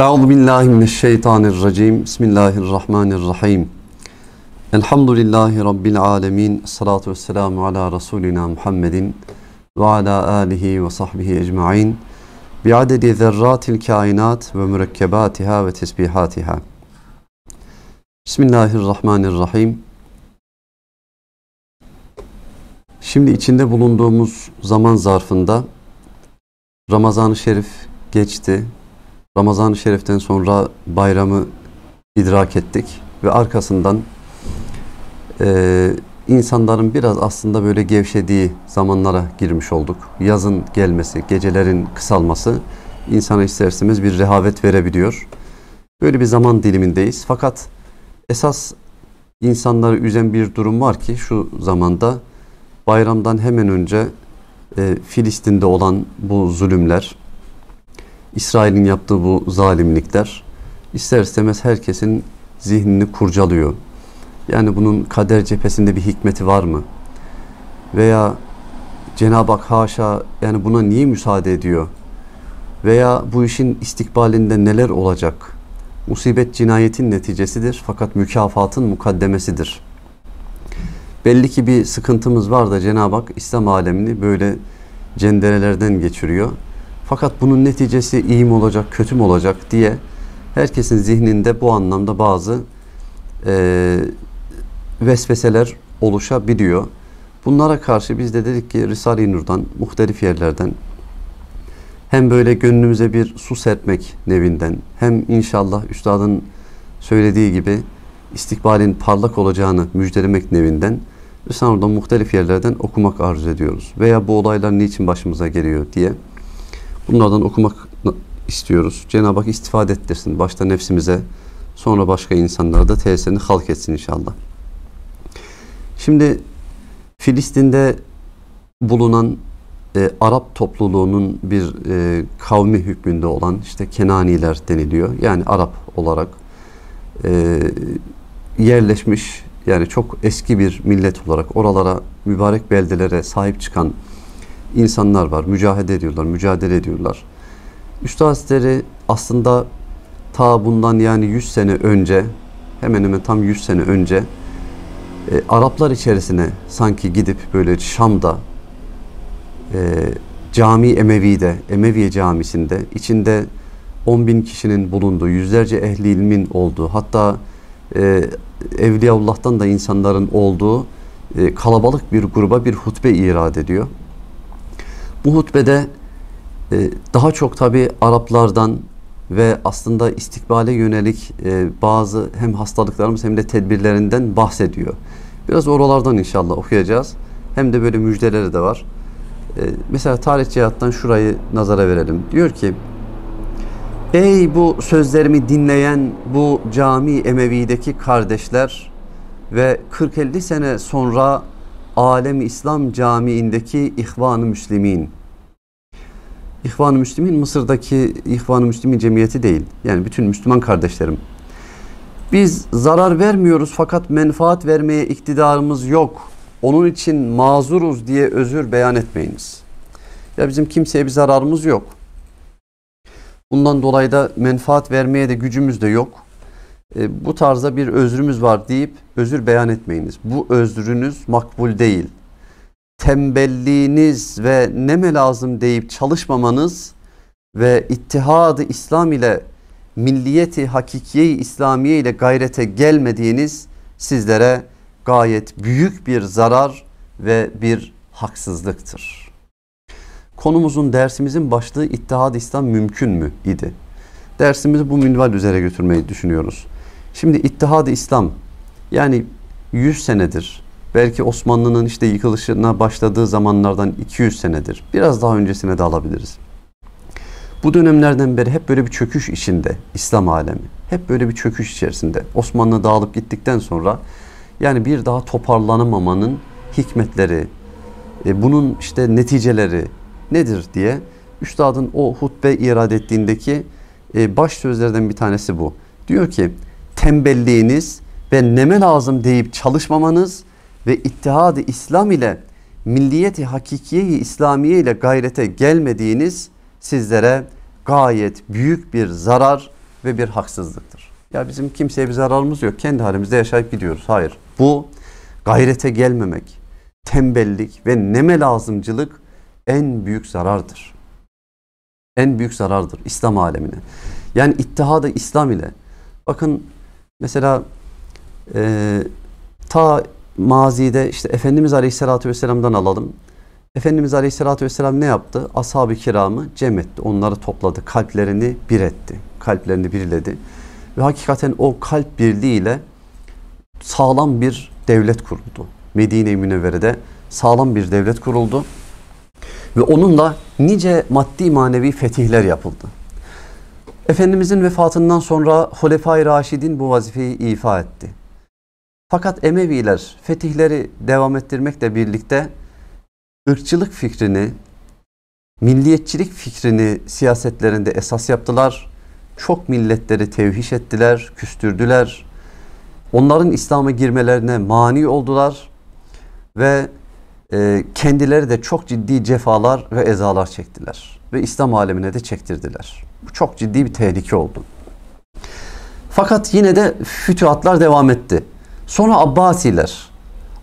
Euzu billahi mineşşeytanirracim. Bismillahirrahmanirrahim. Elhamdülillahi rabbil alamin. Salatü vesselamu ala rasulina Muhammedin ve ala alihi ve sahbihi ecmaîn. Bi adedi zerratil kainat ve mürekkebatiha ve tesbihatiha. Bismillahirrahmanirrahim. Şimdi içinde bulunduğumuz zaman zarfında Ramazan-ı Şerif geçti, Ramazan-ı Şerif'ten sonra bayramı idrak ettik ve arkasından e, insanların biraz aslında böyle gevşediği zamanlara girmiş olduk. Yazın gelmesi, gecelerin kısalması insana isterseniz bir rehavet verebiliyor. Böyle bir zaman dilimindeyiz. Fakat esas insanları üzen bir durum var ki şu zamanda bayramdan hemen önce e, Filistin'de olan bu zulümler, İsrail'in yaptığı bu zalimlikler ister istemez herkesin zihnini kurcalıyor. Yani bunun kader cephesinde bir hikmeti var mı? Veya Cenab-ı Hak haşa yani buna niye müsaade ediyor? Veya bu işin istikbalinde neler olacak? Musibet cinayetin neticesidir fakat mükafatın mukaddemesidir. Belli ki bir sıkıntımız var da Cenab-ı Hak İslam alemini böyle cenderelerden geçiriyor. Fakat bunun neticesi iyi mi olacak, kötü mü olacak diye herkesin zihninde bu anlamda bazı e, vesveseler oluşabiliyor. Bunlara karşı biz de dedik ki Risale-i Nur'dan, muhtelif yerlerden hem böyle gönlümüze bir su serpmek nevinden hem inşallah üstadın söylediği gibi istikbalin parlak olacağını müjdelemek nevinden Risale-i Nur'dan muhtelif yerlerden okumak arzu ediyoruz. Veya bu olaylar niçin başımıza geliyor diye Bunlardan okumak istiyoruz. Cenab-ı Hak istifade ettirsin. Başta nefsimize sonra başka insanlara da tesirini halk etsin inşallah. Şimdi Filistin'de bulunan e, Arap topluluğunun bir e, kavmi hükmünde olan işte Kenaniler deniliyor. Yani Arap olarak e, yerleşmiş yani çok eski bir millet olarak oralara mübarek beldelere sahip çıkan insanlar var. Mücahede ediyorlar, mücadele ediyorlar. Üstad Hazretleri aslında ta bundan yani 100 sene önce hemen hemen tam 100 sene önce e, Araplar içerisine sanki gidip böyle Şam'da e, cami Emevi'de, Emeviye camisinde içinde 10 bin kişinin bulunduğu, yüzlerce ehli ilmin olduğu, hatta e, Evliyaullah'tan da insanların olduğu e, kalabalık bir gruba bir hutbe irad ediyor. Bu hutbede e, daha çok tabi Araplardan ve aslında istikbale yönelik e, bazı hem hastalıklarımız hem de tedbirlerinden bahsediyor. Biraz oralardan inşallah okuyacağız. Hem de böyle müjdeleri de var. E, mesela tarih cihattan şurayı nazara verelim. Diyor ki Ey bu sözlerimi dinleyen bu cami Emevi'deki kardeşler ve 40-50 sene sonra Alem İslam Camii'ndeki İhvan-ı Müslimin İhvan-ı Müslümin Mısır'daki İhvan-ı Müslümin cemiyeti değil. Yani bütün Müslüman kardeşlerim. Biz zarar vermiyoruz fakat menfaat vermeye iktidarımız yok. Onun için mazuruz diye özür beyan etmeyiniz. Ya bizim kimseye bir zararımız yok. Bundan dolayı da menfaat vermeye de gücümüz de yok. E, bu tarzda bir özrümüz var deyip özür beyan etmeyiniz. Bu özrünüz makbul değil tembelliğiniz ve ne neme lazım deyip çalışmamanız ve ittihadı İslam ile milliyeti hakikiye İslamiye ile gayrete gelmediğiniz sizlere gayet büyük bir zarar ve bir haksızlıktır. Konumuzun dersimizin başlığı ittihad İslam mümkün mü idi? Dersimizi bu minval üzere götürmeyi düşünüyoruz. Şimdi ittihad İslam yani 100 senedir belki Osmanlı'nın işte yıkılışına başladığı zamanlardan 200 senedir. Biraz daha öncesine de alabiliriz. Bu dönemlerden beri hep böyle bir çöküş içinde İslam alemi. Hep böyle bir çöküş içerisinde. Osmanlı dağılıp gittikten sonra yani bir daha toparlanamamanın hikmetleri, e, bunun işte neticeleri nedir diye Üstadın o hutbe irade ettiğindeki e, baş sözlerden bir tanesi bu. Diyor ki tembelliğiniz ve neme lazım deyip çalışmamanız ve ittihadı İslam ile milliyeti hakikiyeyi İslamiye ile gayrete gelmediğiniz sizlere gayet büyük bir zarar ve bir haksızlıktır. Ya bizim kimseye bir zararımız yok. Kendi halimizde yaşayıp gidiyoruz. Hayır. Bu gayrete gelmemek, tembellik ve neme lazımcılık en büyük zarardır. En büyük zarardır İslam alemine. Yani ittihadı İslam ile. Bakın mesela e, ta mazide işte Efendimiz Aleyhisselatü Vesselam'dan alalım. Efendimiz Aleyhisselatü Vesselam ne yaptı? Ashab-ı kiramı cem etti. Onları topladı. Kalplerini bir etti. Kalplerini birledi. Ve hakikaten o kalp birliğiyle sağlam bir devlet kuruldu. Medine-i Münevvere'de sağlam bir devlet kuruldu. Ve onunla nice maddi manevi fetihler yapıldı. Efendimizin vefatından sonra Hulefai Raşid'in bu vazifeyi ifa etti. Fakat Emeviler fetihleri devam ettirmekle birlikte ırkçılık fikrini, milliyetçilik fikrini siyasetlerinde esas yaptılar. Çok milletleri tevhiş ettiler, küstürdüler. Onların İslam'a girmelerine mani oldular ve e, kendileri de çok ciddi cefalar ve ezalar çektiler ve İslam alemine de çektirdiler. Bu çok ciddi bir tehlike oldu. Fakat yine de fütühatlar devam etti. Sonra Abbasiler.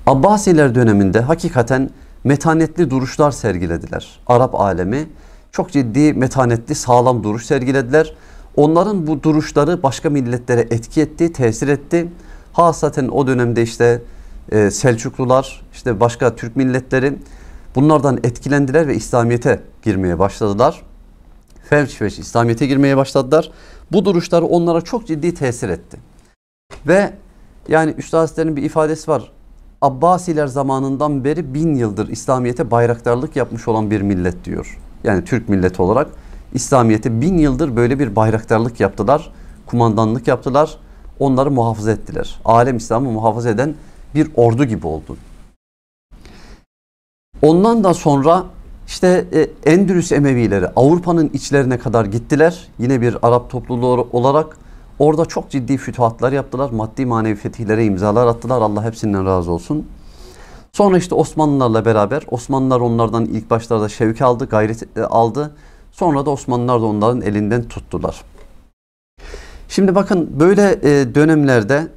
Abbasiler döneminde hakikaten metanetli duruşlar sergilediler. Arap alemi çok ciddi metanetli sağlam duruş sergilediler. Onların bu duruşları başka milletlere etki etti, tesir etti. Hasaten o dönemde işte e, Selçuklular, işte başka Türk milletleri bunlardan etkilendiler ve İslamiyet'e girmeye başladılar. Felç felç İslamiyet'e girmeye başladılar. Bu duruşlar onlara çok ciddi tesir etti. Ve yani Üstad bir ifadesi var. Abbasiler zamanından beri bin yıldır İslamiyet'e bayraktarlık yapmış olan bir millet diyor. Yani Türk milleti olarak İslamiyet'e bin yıldır böyle bir bayraktarlık yaptılar. Kumandanlık yaptılar. Onları muhafaza ettiler. Alem İslam'ı muhafaza eden bir ordu gibi oldu. Ondan da sonra işte e, Endülüs Emevileri Avrupa'nın içlerine kadar gittiler. Yine bir Arap topluluğu olarak Orada çok ciddi fütuhatlar yaptılar. Maddi manevi fetihlere imzalar attılar. Allah hepsinden razı olsun. Sonra işte Osmanlılarla beraber Osmanlılar onlardan ilk başlarda şevk aldı, gayret e, aldı. Sonra da Osmanlılar da onların elinden tuttular. Şimdi bakın böyle e, dönemlerde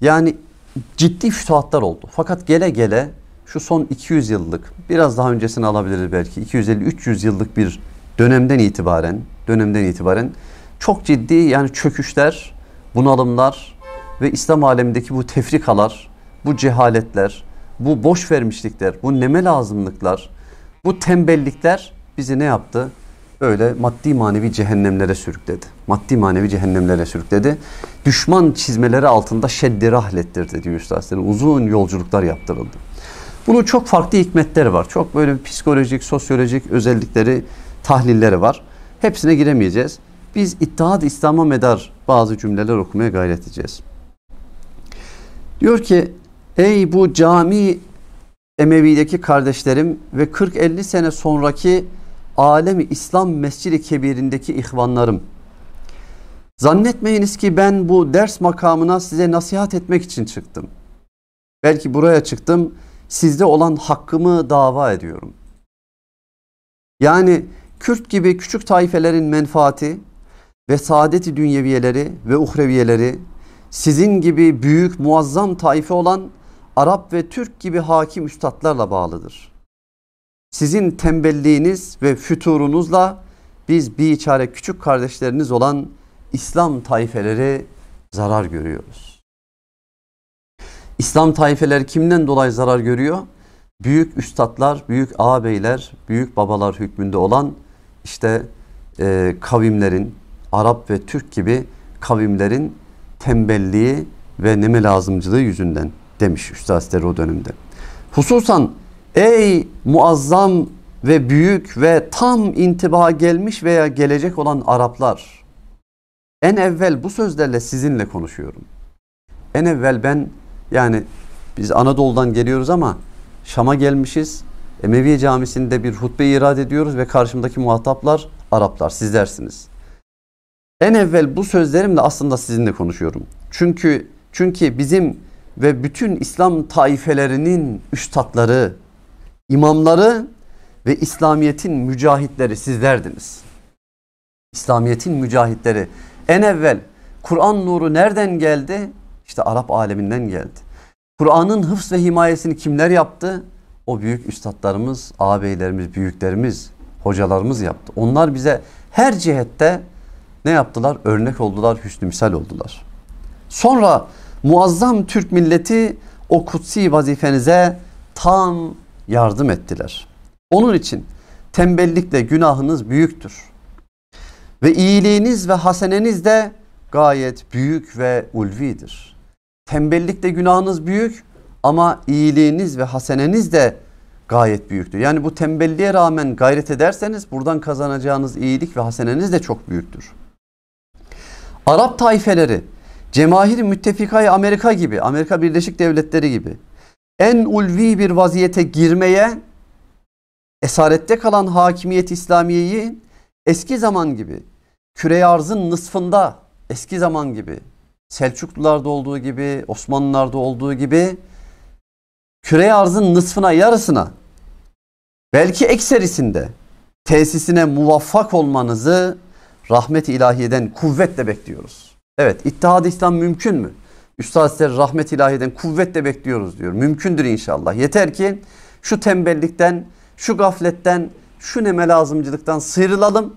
yani ciddi fütuhatlar oldu. Fakat gele gele şu son 200 yıllık biraz daha öncesini alabilir belki 250-300 yıllık bir dönemden itibaren dönemden itibaren çok ciddi yani çöküşler, bunalımlar ve İslam alemindeki bu tefrikalar, bu cehaletler, bu boş vermişlikler, bu neme lazımlıklar, bu tembellikler bizi ne yaptı? Böyle maddi manevi cehennemlere sürükledi. Maddi manevi cehennemlere sürükledi. Düşman çizmeleri altında şeddi rahlettirdi diyor Üstad. uzun yolculuklar yaptırıldı. Bunun çok farklı hikmetleri var. Çok böyle psikolojik, sosyolojik özellikleri, tahlilleri var. Hepsine giremeyeceğiz biz İttihat İslam'a medar bazı cümleler okumaya gayret edeceğiz. Diyor ki ey bu cami Emevi'deki kardeşlerim ve 40-50 sene sonraki Alemi İslam Mescidi Kebir'indeki ihvanlarım. Zannetmeyiniz ki ben bu ders makamına size nasihat etmek için çıktım. Belki buraya çıktım sizde olan hakkımı dava ediyorum. Yani Kürt gibi küçük taifelerin menfaati ve saadeti dünyeviyeleri ve uhreviyeleri sizin gibi büyük muazzam taife olan Arap ve Türk gibi hakim üstadlarla bağlıdır. Sizin tembelliğiniz ve füturunuzla biz bir çare küçük kardeşleriniz olan İslam taifeleri zarar görüyoruz. İslam taifeleri kimden dolayı zarar görüyor? Büyük üstadlar, büyük ağabeyler, büyük babalar hükmünde olan işte e, kavimlerin, Arap ve Türk gibi kavimlerin tembelliği ve neme lazımcılığı yüzünden demiş Üstadları o dönemde. Hususan ey muazzam ve büyük ve tam intiba gelmiş veya gelecek olan Araplar en evvel bu sözlerle sizinle konuşuyorum. En evvel ben yani biz Anadolu'dan geliyoruz ama Şam'a gelmişiz. Emeviye camisinde bir hutbe irad ediyoruz ve karşımdaki muhataplar Araplar sizlersiniz. En evvel bu sözlerimle aslında sizinle konuşuyorum. Çünkü çünkü bizim ve bütün İslam taifelerinin üstadları, imamları ve İslamiyet'in mücahitleri sizlerdiniz. İslamiyet'in mücahitleri. En evvel Kur'an nuru nereden geldi? İşte Arap aleminden geldi. Kur'an'ın hıfz ve himayesini kimler yaptı? O büyük üstadlarımız, ağabeylerimiz, büyüklerimiz, hocalarımız yaptı. Onlar bize her cihette ne yaptılar? Örnek oldular, hüsnü misal oldular. Sonra muazzam Türk milleti o kutsi vazifenize tam yardım ettiler. Onun için tembellikle günahınız büyüktür. Ve iyiliğiniz ve haseneniz de gayet büyük ve ulvidir. Tembellikle günahınız büyük ama iyiliğiniz ve haseneniz de gayet büyüktür. Yani bu tembelliğe rağmen gayret ederseniz buradan kazanacağınız iyilik ve haseneniz de çok büyüktür. Arap tayfeleri, Cemahir Müttefikayı Amerika gibi, Amerika Birleşik Devletleri gibi en ulvi bir vaziyete girmeye esarette kalan hakimiyet İslamiye'yi eski zaman gibi küre arzın nısfında eski zaman gibi Selçuklularda olduğu gibi Osmanlılarda olduğu gibi küre arzın nısfına yarısına belki ekserisinde tesisine muvaffak olmanızı rahmet ilahiyeden kuvvetle bekliyoruz. Evet ittihad İslam mümkün mü? Üstad size rahmet ilahiyeden kuvvetle bekliyoruz diyor. Mümkündür inşallah. Yeter ki şu tembellikten, şu gafletten, şu neme lazımcılıktan sıyrılalım.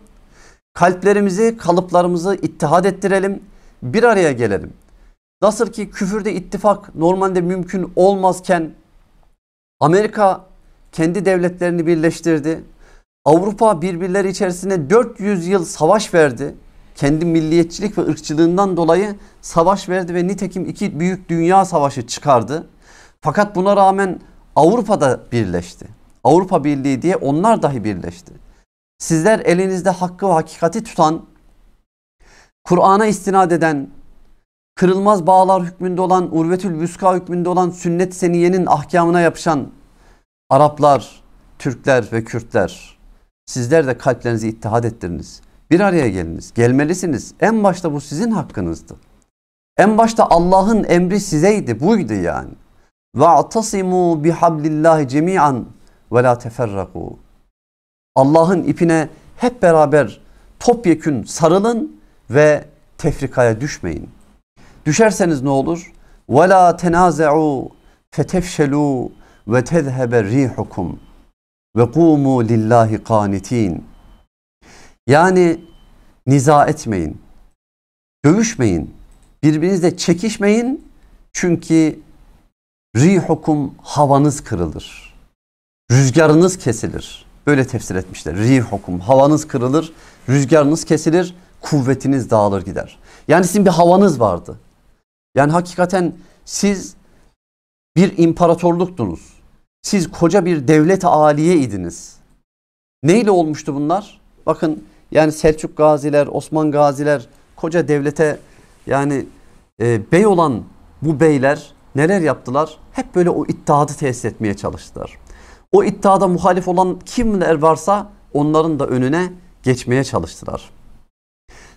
Kalplerimizi, kalıplarımızı ittihad ettirelim. Bir araya gelelim. Nasıl ki küfürde ittifak normalde mümkün olmazken Amerika kendi devletlerini birleştirdi. Avrupa birbirleri içerisinde 400 yıl savaş verdi. Kendi milliyetçilik ve ırkçılığından dolayı savaş verdi ve nitekim iki büyük dünya savaşı çıkardı. Fakat buna rağmen Avrupa'da birleşti. Avrupa Birliği diye onlar dahi birleşti. Sizler elinizde hakkı ve hakikati tutan, Kur'an'a istinad eden, kırılmaz bağlar hükmünde olan, urvetül vüska hükmünde olan sünnet seniyenin ahkamına yapışan Araplar, Türkler ve Kürtler Sizler de kalplerinizi ittihad ettiriniz. Bir araya geliniz. Gelmelisiniz. En başta bu sizin hakkınızdı. En başta Allah'ın emri sizeydi. Buydu yani. وَاَعْتَصِمُوا بِحَبْلِ اللّٰهِ جَمِيعًا la تَفَرَّقُوا Allah'ın ipine hep beraber topyekün sarılın ve tefrikaya düşmeyin. Düşerseniz ne olur? la وَلَا تَنَازَعُوا فَتَفْشَلُوا وَتَذْهَبَ رِيحُكُمْ ve kumu lillahi kanitin. Yani niza etmeyin. Dövüşmeyin. Birbirinizle çekişmeyin. Çünkü rihukum havanız kırılır. Rüzgarınız kesilir. Böyle tefsir etmişler. Rihukum havanız kırılır, rüzgarınız kesilir, kuvvetiniz dağılır gider. Yani sizin bir havanız vardı. Yani hakikaten siz bir imparatorluktunuz siz koca bir devlet aliye idiniz. Neyle olmuştu bunlar? Bakın yani Selçuk gaziler, Osman gaziler koca devlete yani e, bey olan bu beyler neler yaptılar? Hep böyle o iddiadı tesis etmeye çalıştılar. O iddiada muhalif olan kimler varsa onların da önüne geçmeye çalıştılar.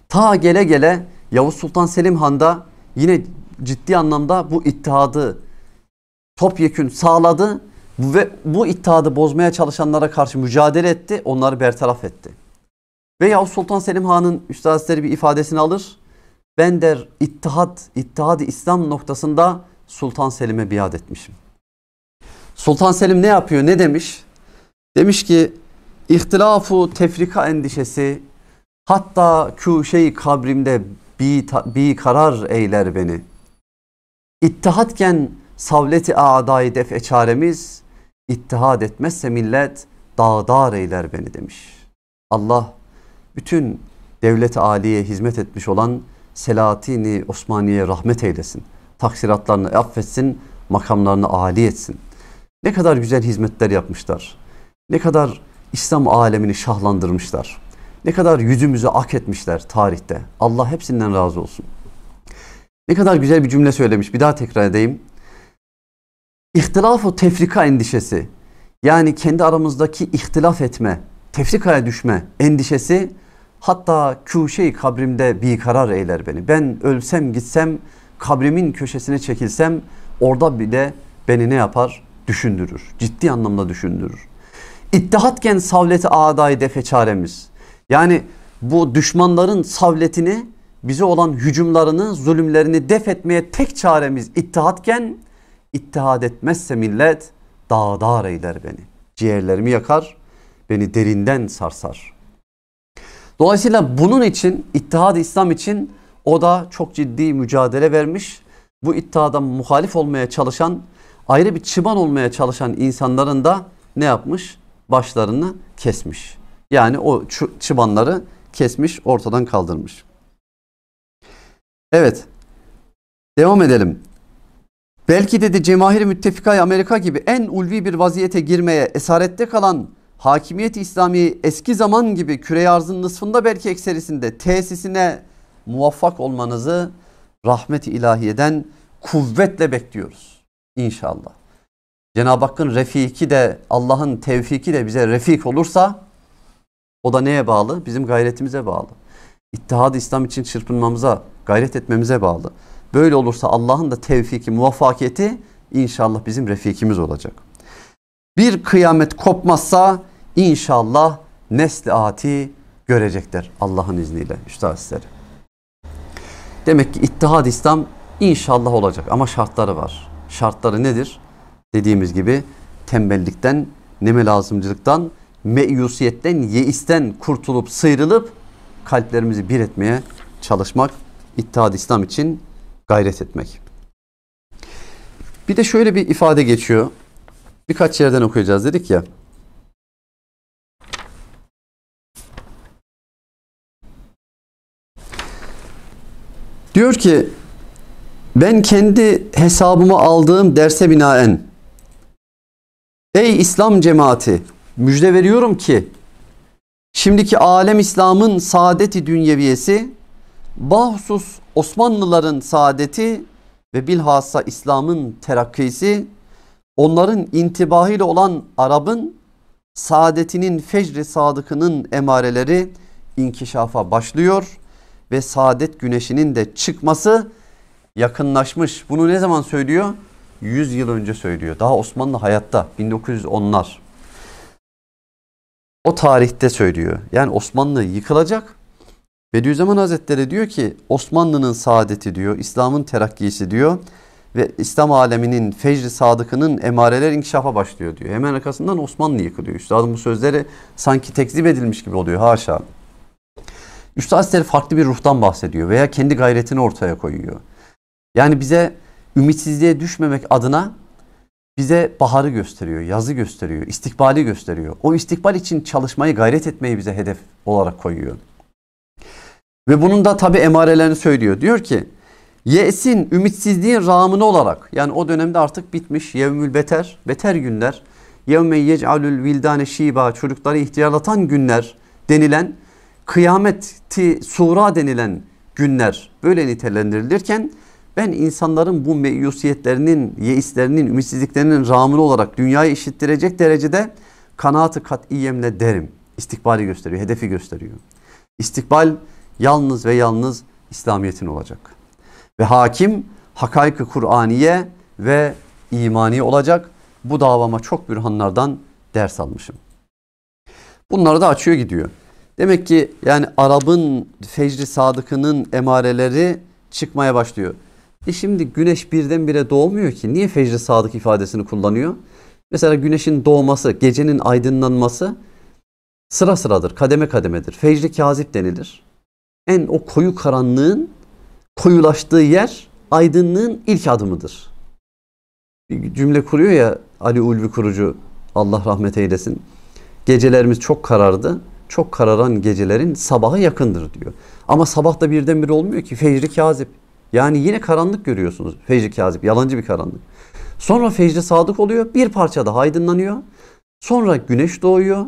Ta gele gele Yavuz Sultan Selim Han da yine ciddi anlamda bu ittihadı topyekün sağladı ve bu ittihadı bozmaya çalışanlara karşı mücadele etti, onları bertaraf etti. Veya Sultan Selim Han'ın Üstad bir ifadesini alır. Ben der ittihat, ittihadı İslam noktasında Sultan Selim'e biat etmişim. Sultan Selim ne yapıyor, ne demiş? Demiş ki ihtilafu tefrika endişesi hatta şey kabrimde bir bi karar eyler beni. İttihatken savleti adayı def çaremiz ittihad etmezse millet dağdar eyler beni demiş. Allah bütün devlet aliye hizmet etmiş olan Selahatini Osmaniye rahmet eylesin. Taksiratlarını affetsin, makamlarını âli etsin. Ne kadar güzel hizmetler yapmışlar. Ne kadar İslam alemini şahlandırmışlar. Ne kadar yüzümüzü ak etmişler tarihte. Allah hepsinden razı olsun. Ne kadar güzel bir cümle söylemiş. Bir daha tekrar edeyim i̇htilaf o tefrika endişesi yani kendi aramızdaki ihtilaf etme, tefrikaya düşme endişesi hatta köşe kabrimde bir karar eyler beni. Ben ölsem gitsem kabrimin köşesine çekilsem orada bir de beni ne yapar? Düşündürür. Ciddi anlamda düşündürür. İttihatken savleti adayı defe çaremiz. Yani bu düşmanların savletini bize olan hücumlarını zulümlerini def etmeye tek çaremiz ittihatken İttihad etmezse millet dağdar eyler beni. Ciğerlerimi yakar, beni derinden sarsar. Dolayısıyla bunun için ittihad İslam için o da çok ciddi mücadele vermiş. Bu iddiada muhalif olmaya çalışan, ayrı bir çıban olmaya çalışan insanların da ne yapmış? Başlarını kesmiş. Yani o çıbanları kesmiş, ortadan kaldırmış. Evet. Devam edelim. Belki dedi Cemahir Müttefikay Amerika gibi en ulvi bir vaziyete girmeye esarette kalan hakimiyet İslami eski zaman gibi küre arzın nısfında belki ekserisinde tesisine muvaffak olmanızı rahmet ilahiyeden kuvvetle bekliyoruz inşallah. Cenab-ı Hakk'ın refiki de Allah'ın tevfiki de bize refik olursa o da neye bağlı? Bizim gayretimize bağlı. i̇ttihad İslam için çırpınmamıza, gayret etmemize bağlı. Böyle olursa Allah'ın da tevfiki, muvaffakiyeti inşallah bizim refikimiz olacak. Bir kıyamet kopmazsa inşallah nesli ati görecekler Allah'ın izniyle müstahsizleri. Demek ki ittihad İslam inşallah olacak ama şartları var. Şartları nedir? Dediğimiz gibi tembellikten, neme lazımcılıktan, meyusiyetten, yeisten kurtulup sıyrılıp kalplerimizi bir etmeye çalışmak ittihad İslam için gayret etmek. Bir de şöyle bir ifade geçiyor. Birkaç yerden okuyacağız dedik ya. Diyor ki ben kendi hesabımı aldığım derse binaen ey İslam cemaati müjde veriyorum ki şimdiki alem İslam'ın saadeti dünyeviyesi bahsus Osmanlıların saadeti ve bilhassa İslam'ın terakkisi onların intibahıyla olan Arap'ın saadetinin fecri sadıkının emareleri inkişafa başlıyor ve saadet güneşinin de çıkması yakınlaşmış. Bunu ne zaman söylüyor? 100 yıl önce söylüyor. Daha Osmanlı hayatta 1910'lar. O tarihte söylüyor. Yani Osmanlı yıkılacak Bediüzzaman Hazretleri diyor ki Osmanlı'nın saadeti diyor, İslam'ın terakkiyesi diyor ve İslam aleminin fecri sadıkının emareler inkişafa başlıyor diyor. Hemen arkasından Osmanlı yıkılıyor. Üstadın bu sözleri sanki tekzip edilmiş gibi oluyor haşa. Üstad Hazretleri farklı bir ruhtan bahsediyor veya kendi gayretini ortaya koyuyor. Yani bize ümitsizliğe düşmemek adına bize baharı gösteriyor, yazı gösteriyor, istikbali gösteriyor. O istikbal için çalışmayı, gayret etmeyi bize hedef olarak koyuyor. Ve bunun da tabi emarelerini söylüyor. Diyor ki Yesin ümitsizliğin rağmını olarak yani o dönemde artık bitmiş yevmül beter, beter günler. Yevme yec'alül vildane şiba çocukları ihtiyarlatan günler denilen kıyameti sura denilen günler böyle nitelendirilirken ben insanların bu meyusiyetlerinin, yeislerinin, ümitsizliklerinin rağmını olarak dünyayı işittirecek derecede kanaatı kat'iyemle derim. İstikbali gösteriyor, hedefi gösteriyor. İstikbal yalnız ve yalnız İslamiyet'in olacak. Ve hakim hakayık-ı Kur'aniye ve imani olacak. Bu davama çok bürhanlardan ders almışım. Bunları da açıyor gidiyor. Demek ki yani Arap'ın fecri sadıkının emareleri çıkmaya başlıyor. E şimdi güneş birdenbire doğmuyor ki. Niye fecri sadık ifadesini kullanıyor? Mesela güneşin doğması, gecenin aydınlanması sıra sıradır, kademe kademedir. Fecri kazip denilir en o koyu karanlığın koyulaştığı yer aydınlığın ilk adımıdır. Bir cümle kuruyor ya Ali Ulvi kurucu Allah rahmet eylesin. Gecelerimiz çok karardı. Çok kararan gecelerin sabaha yakındır diyor. Ama sabah da birdenbire olmuyor ki fecri kazip. Yani yine karanlık görüyorsunuz. Fecri kazip yalancı bir karanlık. Sonra fecri sadık oluyor. Bir parça daha aydınlanıyor. Sonra güneş doğuyor.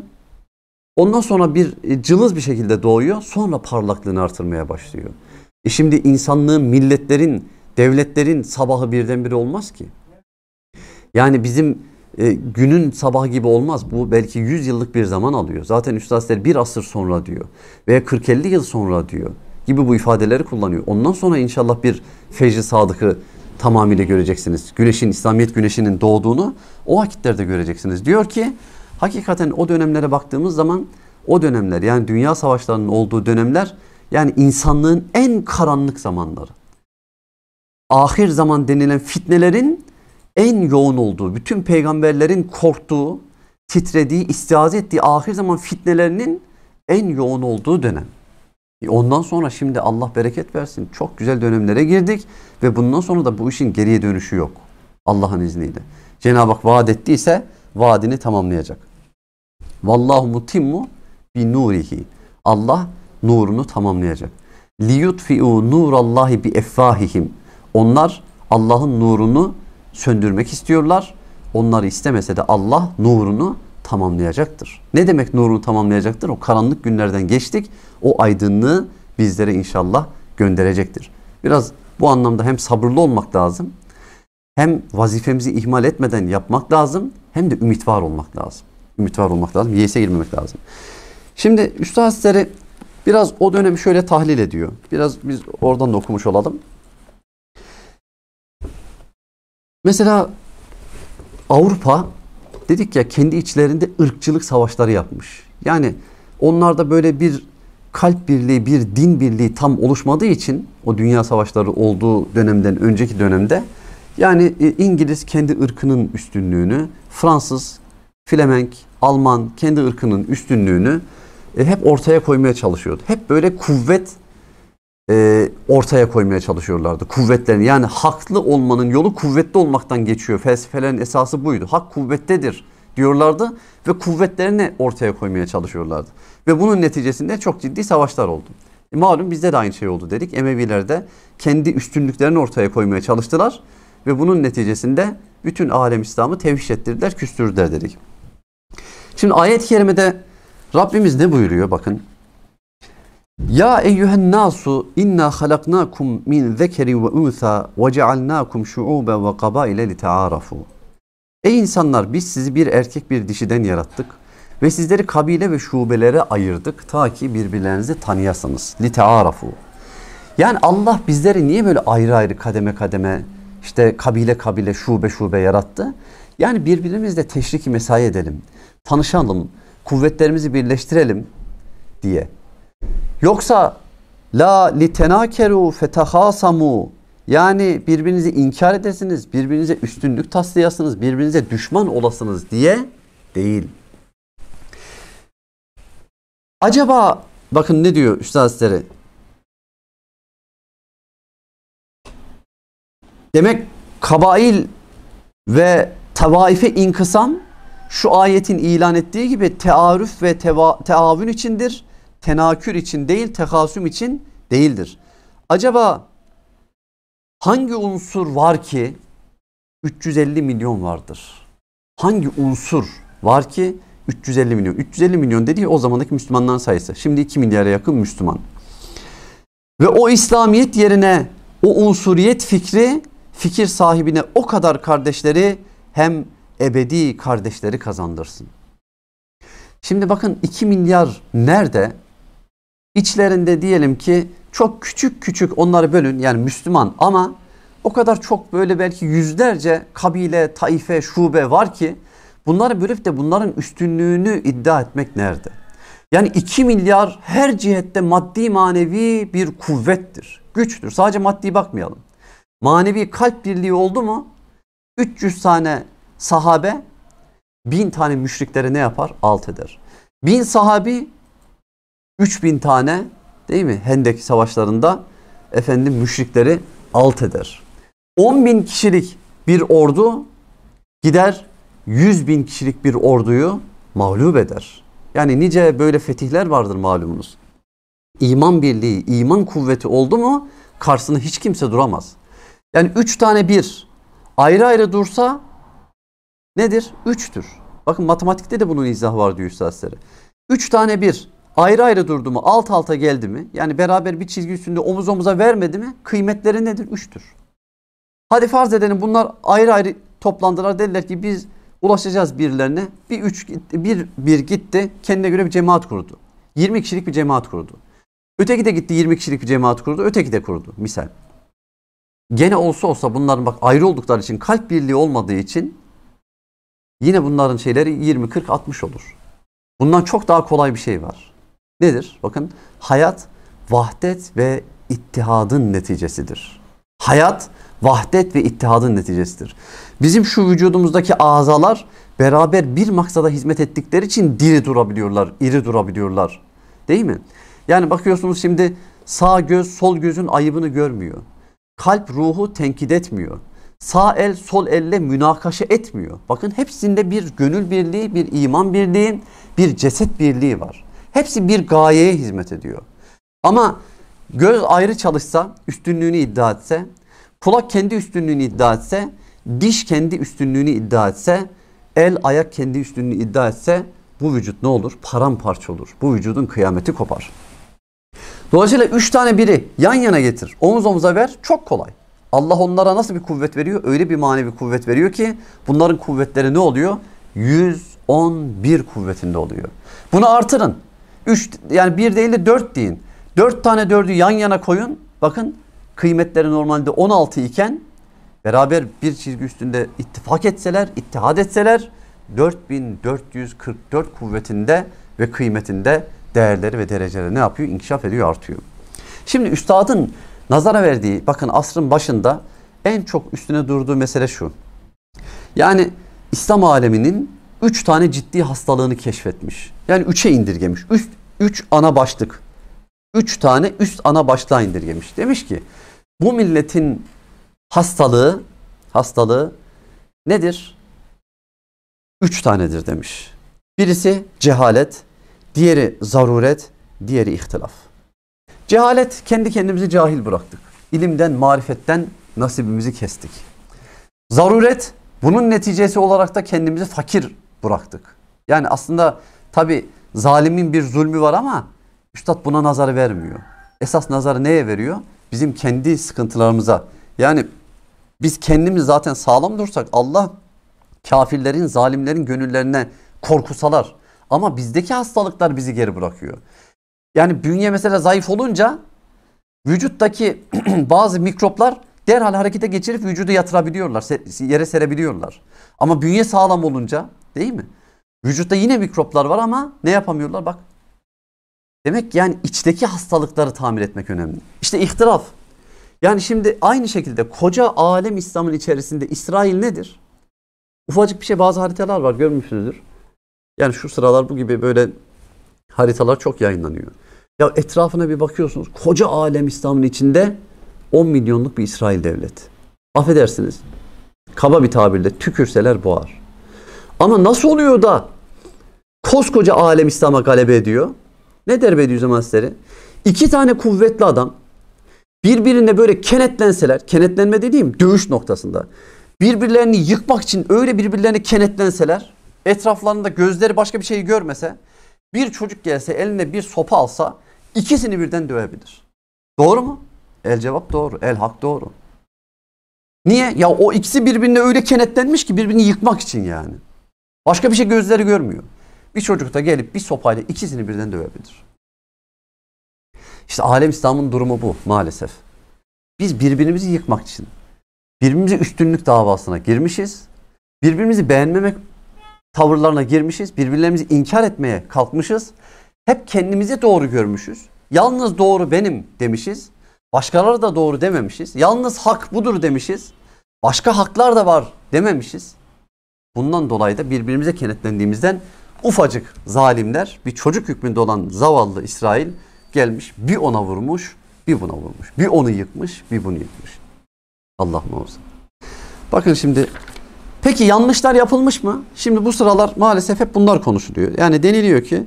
Ondan sonra bir e, cılız bir şekilde doğuyor. Sonra parlaklığını artırmaya başlıyor. E şimdi insanlığın, milletlerin, devletlerin sabahı birdenbire olmaz ki. Yani bizim e, günün sabahı gibi olmaz. Bu belki 100 yıllık bir zaman alıyor. Zaten üstadlar bir asır sonra diyor veya 40-50 yıl sonra diyor gibi bu ifadeleri kullanıyor. Ondan sonra inşallah bir fecri sadıkı tamamıyla göreceksiniz. Güneşin, İslamiyet güneşinin doğduğunu o vakitlerde göreceksiniz. Diyor ki Hakikaten o dönemlere baktığımız zaman o dönemler yani dünya savaşlarının olduğu dönemler yani insanlığın en karanlık zamanları. Ahir zaman denilen fitnelerin en yoğun olduğu, bütün peygamberlerin korktuğu, titrediği, istiaz ettiği ahir zaman fitnelerinin en yoğun olduğu dönem. E ondan sonra şimdi Allah bereket versin çok güzel dönemlere girdik ve bundan sonra da bu işin geriye dönüşü yok Allah'ın izniyle. Cenab-ı Hak vaat ettiyse vaadini tamamlayacak. Vallahu mutimmu bi nurihi. Allah nurunu tamamlayacak. Li yutfi'u nurallahi bi effahihim. Onlar Allah'ın nurunu söndürmek istiyorlar. Onları istemese de Allah nurunu tamamlayacaktır. Ne demek nurunu tamamlayacaktır? O karanlık günlerden geçtik. O aydınlığı bizlere inşallah gönderecektir. Biraz bu anlamda hem sabırlı olmak lazım hem vazifemizi ihmal etmeden yapmak lazım hem de ümit var olmak lazım. Ümit var olmak lazım. Yeyse girmemek lazım. Şimdi Üstad biraz o dönemi şöyle tahlil ediyor. Biraz biz oradan da okumuş olalım. Mesela Avrupa dedik ya kendi içlerinde ırkçılık savaşları yapmış. Yani onlarda böyle bir kalp birliği, bir din birliği tam oluşmadığı için o dünya savaşları olduğu dönemden önceki dönemde yani e, İngiliz kendi ırkının üstünlüğünü, Fransız, Flemenk, Alman kendi ırkının üstünlüğünü e, hep ortaya koymaya çalışıyordu. Hep böyle kuvvet e, ortaya koymaya çalışıyorlardı kuvvetlerini. Yani haklı olmanın yolu kuvvetli olmaktan geçiyor. Felsefelerin esası buydu. Hak kuvvettedir diyorlardı ve kuvvetlerini ortaya koymaya çalışıyorlardı. Ve bunun neticesinde çok ciddi savaşlar oldu. E, malum bizde de aynı şey oldu dedik. Emevilerde kendi üstünlüklerini ortaya koymaya çalıştılar. Ve bunun neticesinde bütün alem İslam'ı tevhiş ettirdiler, küstürdüler dedik. Şimdi ayet-i kerimede Rabbimiz ne buyuruyor bakın. Ya eyyühen nasu inna halaknakum min zekeri ve unsa ve cealnakum şuuben ve kabaile li taarafu. Ey insanlar biz sizi bir erkek bir dişiden yarattık ve sizleri kabile ve şubelere ayırdık ta ki birbirlerinizi tanıyasınız. Li taarafu. Yani Allah bizleri niye böyle ayrı ayrı kademe kademe işte kabile kabile şube şube yarattı. Yani birbirimizle teşrik mesai edelim, tanışalım, kuvvetlerimizi birleştirelim diye. Yoksa la litenakeru fetahasamu yani birbirinizi inkar edesiniz, birbirinize üstünlük taslayasınız, birbirinize düşman olasınız diye değil. Acaba bakın ne diyor üstad Demek kabail ve tavaife inkısam şu ayetin ilan ettiği gibi tearüf ve teva, teavün içindir. Tenakür için değil, tekasüm için değildir. Acaba hangi unsur var ki 350 milyon vardır? Hangi unsur var ki 350 milyon? 350 milyon dediği o zamandaki Müslümanların sayısı. Şimdi 2 milyara yakın Müslüman. Ve o İslamiyet yerine o unsuriyet fikri fikir sahibine o kadar kardeşleri hem ebedi kardeşleri kazandırsın. Şimdi bakın 2 milyar nerede? İçlerinde diyelim ki çok küçük küçük onları bölün yani Müslüman ama o kadar çok böyle belki yüzlerce kabile, taife, şube var ki bunları bölüp de bunların üstünlüğünü iddia etmek nerede? Yani 2 milyar her cihette maddi manevi bir kuvvettir, güçtür. Sadece maddi bakmayalım. Manevi kalp birliği oldu mu 300 tane sahabe bin tane müşriklere ne yapar? Alt eder. Bin sahabi 3000 tane değil mi? Hendek savaşlarında efendim müşrikleri alt eder. 10 bin kişilik bir ordu gider 100 bin kişilik bir orduyu mağlup eder. Yani nice böyle fetihler vardır malumunuz. İman birliği, iman kuvveti oldu mu karşısında hiç kimse duramaz. Yani üç tane bir ayrı ayrı dursa nedir? üçtür. Bakın matematikte de bunun izahı var diyor üstadları. Üç tane bir ayrı ayrı durdu mu alt alta geldi mi? Yani beraber bir çizgi üstünde omuz omuza vermedi mi? Kıymetleri nedir? üçtür. Hadi farz edelim bunlar ayrı ayrı toplandılar dediler ki biz ulaşacağız birilerine. Bir üç gitti, bir, bir gitti kendine göre bir cemaat kurdu. 20 kişilik bir cemaat kurdu. Öteki de gitti 20 kişilik bir cemaat kurdu. Öteki de kurdu misal gene olsa olsa bunların bak ayrı oldukları için kalp birliği olmadığı için yine bunların şeyleri 20, 40, 60 olur. Bundan çok daha kolay bir şey var. Nedir? Bakın hayat vahdet ve ittihadın neticesidir. Hayat vahdet ve ittihadın neticesidir. Bizim şu vücudumuzdaki azalar beraber bir maksada hizmet ettikleri için diri durabiliyorlar, iri durabiliyorlar. Değil mi? Yani bakıyorsunuz şimdi sağ göz sol gözün ayıbını görmüyor. Kalp ruhu tenkit etmiyor. Sağ el sol elle münakaşa etmiyor. Bakın hepsinde bir gönül birliği, bir iman birliği, bir ceset birliği var. Hepsi bir gayeye hizmet ediyor. Ama göz ayrı çalışsa, üstünlüğünü iddia etse, kulak kendi üstünlüğünü iddia etse, diş kendi üstünlüğünü iddia etse, el ayak kendi üstünlüğünü iddia etse bu vücut ne olur? Paramparça olur. Bu vücudun kıyameti kopar. Dolayısıyla üç tane biri yan yana getir. Omuz omuza ver. Çok kolay. Allah onlara nasıl bir kuvvet veriyor? Öyle bir manevi kuvvet veriyor ki bunların kuvvetleri ne oluyor? 111 kuvvetinde oluyor. Bunu artırın. 3 yani bir değil de 4 deyin. 4 tane 4'ü yan yana koyun. Bakın kıymetleri normalde 16 iken beraber bir çizgi üstünde ittifak etseler, ittihad etseler 4444 kuvvetinde ve kıymetinde değerleri ve dereceleri ne yapıyor? İnkişaf ediyor, artıyor. Şimdi üstadın nazara verdiği, bakın asrın başında en çok üstüne durduğu mesele şu. Yani İslam aleminin üç tane ciddi hastalığını keşfetmiş. Yani üçe indirgemiş. Üst, üç ana başlık. Üç tane üst ana başlığa indirgemiş. Demiş ki bu milletin hastalığı, hastalığı nedir? Üç tanedir demiş. Birisi cehalet, Diğeri zaruret, diğeri ihtilaf. Cehalet, kendi kendimizi cahil bıraktık. İlimden, marifetten nasibimizi kestik. Zaruret, bunun neticesi olarak da kendimizi fakir bıraktık. Yani aslında tabi zalimin bir zulmü var ama üstad buna nazar vermiyor. Esas nazarı neye veriyor? Bizim kendi sıkıntılarımıza. Yani biz kendimiz zaten sağlam dursak Allah kafirlerin, zalimlerin gönüllerine korkusalar, ama bizdeki hastalıklar bizi geri bırakıyor. Yani bünye mesela zayıf olunca vücuttaki bazı mikroplar derhal harekete geçirip vücudu yatırabiliyorlar, yere serebiliyorlar. Ama bünye sağlam olunca değil mi? Vücutta yine mikroplar var ama ne yapamıyorlar bak. Demek ki yani içteki hastalıkları tamir etmek önemli. İşte ihtilaf. Yani şimdi aynı şekilde koca alem İslam'ın içerisinde İsrail nedir? Ufacık bir şey bazı haritalar var görmüşsünüzdür. Yani şu sıralar bu gibi böyle haritalar çok yayınlanıyor. Ya etrafına bir bakıyorsunuz koca alem İslam'ın içinde 10 milyonluk bir İsrail devleti. Affedersiniz kaba bir tabirle tükürseler boğar. Ama nasıl oluyor da koskoca alem İslam'a galebe ediyor? Ne der Bediüzzaman Hazretleri? İki tane kuvvetli adam birbirine böyle kenetlenseler, kenetlenme dediğim dövüş noktasında birbirlerini yıkmak için öyle birbirlerini kenetlenseler etraflarında gözleri başka bir şey görmese bir çocuk gelse eline bir sopa alsa ikisini birden dövebilir. Doğru mu? El cevap doğru. El hak doğru. Niye? Ya o ikisi birbirine öyle kenetlenmiş ki birbirini yıkmak için yani. Başka bir şey gözleri görmüyor. Bir çocuk da gelip bir sopayla ikisini birden dövebilir. İşte alem İslam'ın durumu bu maalesef. Biz birbirimizi yıkmak için birbirimizi üstünlük davasına girmişiz. Birbirimizi beğenmemek tavırlarına girmişiz. Birbirlerimizi inkar etmeye kalkmışız. Hep kendimizi doğru görmüşüz. Yalnız doğru benim demişiz. Başkaları da doğru dememişiz. Yalnız hak budur demişiz. Başka haklar da var dememişiz. Bundan dolayı da birbirimize kenetlendiğimizden ufacık zalimler bir çocuk hükmünde olan zavallı İsrail gelmiş bir ona vurmuş bir buna vurmuş. Bir onu yıkmış bir bunu yıkmış. Allah muhafaza. Bakın şimdi Peki yanlışlar yapılmış mı? Şimdi bu sıralar maalesef hep bunlar konuşuluyor. Yani deniliyor ki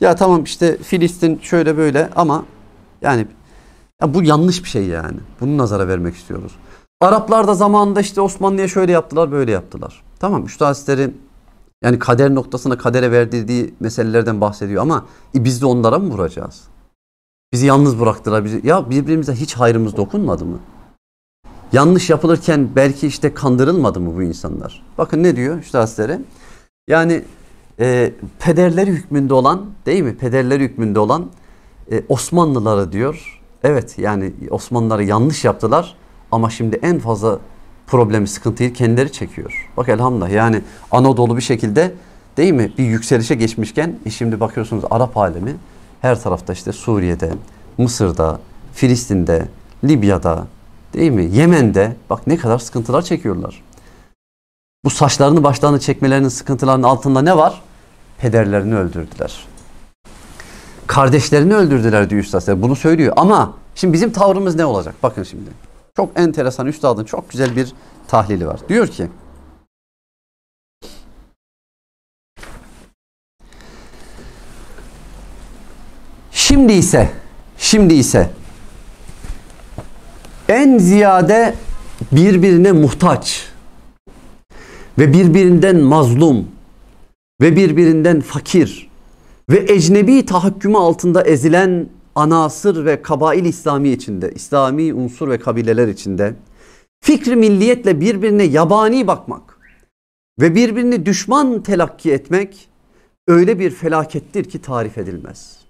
ya tamam işte Filistin şöyle böyle ama yani ya bu yanlış bir şey yani. Bunu nazara vermek istiyoruz. Araplar da zamanında işte Osmanlı'ya şöyle yaptılar böyle yaptılar. Tamam müstahsisleri yani kader noktasına kadere verdiği meselelerden bahsediyor ama e, biz de onlara mı vuracağız? Bizi yalnız bıraktılar. Bizi. Ya birbirimize hiç hayrımız dokunmadı mı? Yanlış yapılırken belki işte kandırılmadı mı bu insanlar? Bakın ne diyor işte Hazretleri? Yani e, pederler hükmünde olan değil mi? Pederler hükmünde olan e, Osmanlıları diyor. Evet yani Osmanlılara yanlış yaptılar ama şimdi en fazla problemi sıkıntıyı kendileri çekiyor. Bak elhamdülillah yani Anadolu bir şekilde değil mi bir yükselişe geçmişken e şimdi bakıyorsunuz Arap alemi her tarafta işte Suriye'de, Mısır'da, Filistin'de, Libya'da Değil mi? Yemen'de bak ne kadar sıkıntılar çekiyorlar. Bu saçlarını başlarını çekmelerinin sıkıntılarının altında ne var? Pederlerini öldürdüler. Kardeşlerini öldürdüler diyor üstad. Bunu söylüyor ama şimdi bizim tavrımız ne olacak? Bakın şimdi. Çok enteresan üstadın çok güzel bir tahlili var. Diyor ki Şimdi ise, şimdi ise en ziyade birbirine muhtaç ve birbirinden mazlum ve birbirinden fakir ve ecnebi tahakkümü altında ezilen anasır ve kabail İslami içinde, İslami unsur ve kabileler içinde fikri milliyetle birbirine yabani bakmak ve birbirini düşman telakki etmek öyle bir felakettir ki tarif edilmez.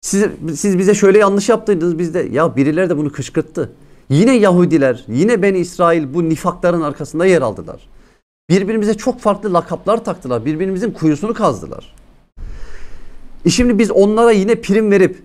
Siz, siz bize şöyle yanlış yaptıydınız bizde. Ya birileri de bunu kışkırttı. Yine Yahudiler, yine Ben İsrail bu nifakların arkasında yer aldılar. Birbirimize çok farklı lakaplar taktılar. Birbirimizin kuyusunu kazdılar. E şimdi biz onlara yine prim verip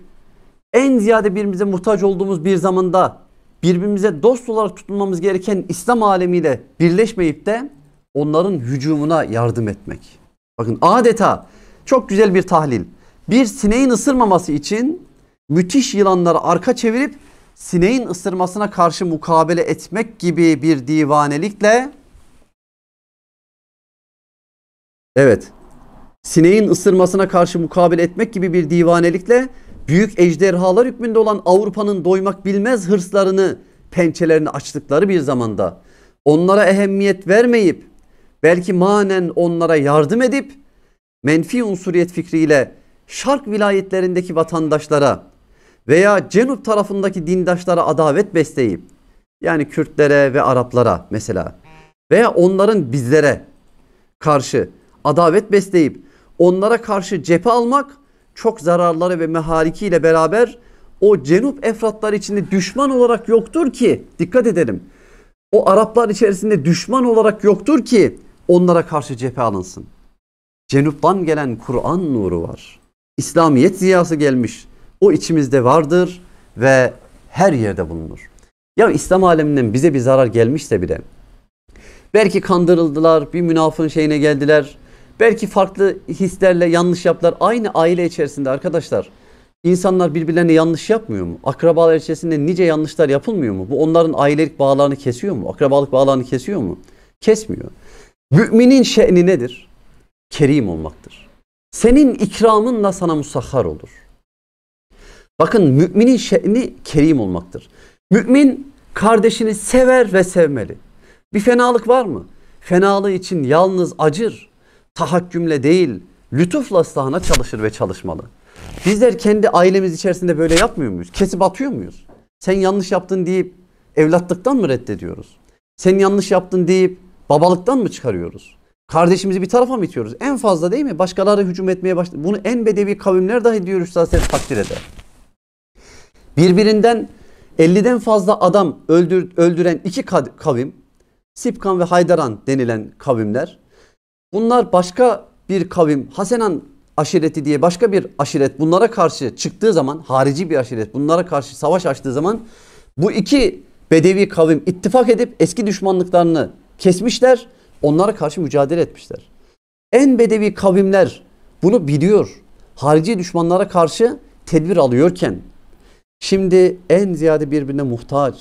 en ziyade birbirimize muhtaç olduğumuz bir zamanda birbirimize dost olarak tutunmamız gereken İslam alemiyle birleşmeyip de onların hücumuna yardım etmek. Bakın adeta çok güzel bir tahlil bir sineğin ısırmaması için müthiş yılanları arka çevirip sineğin ısırmasına karşı mukabele etmek gibi bir divanelikle evet sineğin ısırmasına karşı mukabele etmek gibi bir divanelikle büyük ejderhalar hükmünde olan Avrupa'nın doymak bilmez hırslarını pençelerini açtıkları bir zamanda onlara ehemmiyet vermeyip belki manen onlara yardım edip menfi unsuriyet fikriyle şark vilayetlerindeki vatandaşlara veya Cenub tarafındaki dindaşlara adavet besleyip yani Kürtlere ve Araplara mesela veya onların bizlere karşı adavet besleyip onlara karşı cephe almak çok zararları ve meharikiyle beraber o Cenub Efratlar içinde düşman olarak yoktur ki dikkat edelim. O Araplar içerisinde düşman olarak yoktur ki onlara karşı cephe alınsın. Cenup'tan gelen Kur'an nuru var. İslamiyet ziyası gelmiş. O içimizde vardır ve her yerde bulunur. Ya İslam aleminden bize bir zarar gelmişse bile belki kandırıldılar, bir münafın şeyine geldiler. Belki farklı hislerle yanlış yaptılar. Aynı aile içerisinde arkadaşlar insanlar birbirlerine yanlış yapmıyor mu? Akrabalar içerisinde nice yanlışlar yapılmıyor mu? Bu onların ailelik bağlarını kesiyor mu? Akrabalık bağlarını kesiyor mu? Kesmiyor. Müminin şe'ni nedir? Kerim olmaktır. Senin ikramın da sana musahhar olur. Bakın müminin şe'ni kerim olmaktır. Mümin kardeşini sever ve sevmeli. Bir fenalık var mı? Fenalığı için yalnız acır, tahakkümle değil, lütufla ıslahına çalışır ve çalışmalı. Bizler kendi ailemiz içerisinde böyle yapmıyor muyuz? Kesip atıyor muyuz? Sen yanlış yaptın deyip evlatlıktan mı reddediyoruz? Sen yanlış yaptın deyip babalıktan mı çıkarıyoruz? Kardeşimizi bir tarafa mı itiyoruz? En fazla değil mi? Başkaları hücum etmeye başladı. Bunu en bedevi kavimler dahi diyor Üstad Ses takdir eder. Birbirinden 50'den fazla adam öldür, öldüren iki kavim Sipkan ve Haydaran denilen kavimler. Bunlar başka bir kavim Hasenan aşireti diye başka bir aşiret bunlara karşı çıktığı zaman harici bir aşiret bunlara karşı savaş açtığı zaman bu iki bedevi kavim ittifak edip eski düşmanlıklarını kesmişler Onlara karşı mücadele etmişler. En bedevi kavimler bunu biliyor. Harici düşmanlara karşı tedbir alıyorken şimdi en ziyade birbirine muhtaç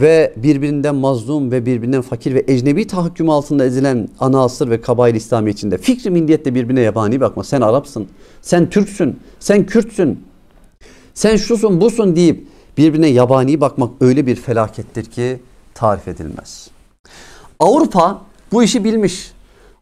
ve birbirinden mazlum ve birbirinden fakir ve ecnebi tahakküm altında ezilen ana asır ve kabail İslami içinde fikri milliyetle birbirine yabani bakma. Sen Arapsın, sen Türksün, sen Kürtsün, sen şusun busun deyip birbirine yabani bakmak öyle bir felakettir ki tarif edilmez. Avrupa bu işi bilmiş.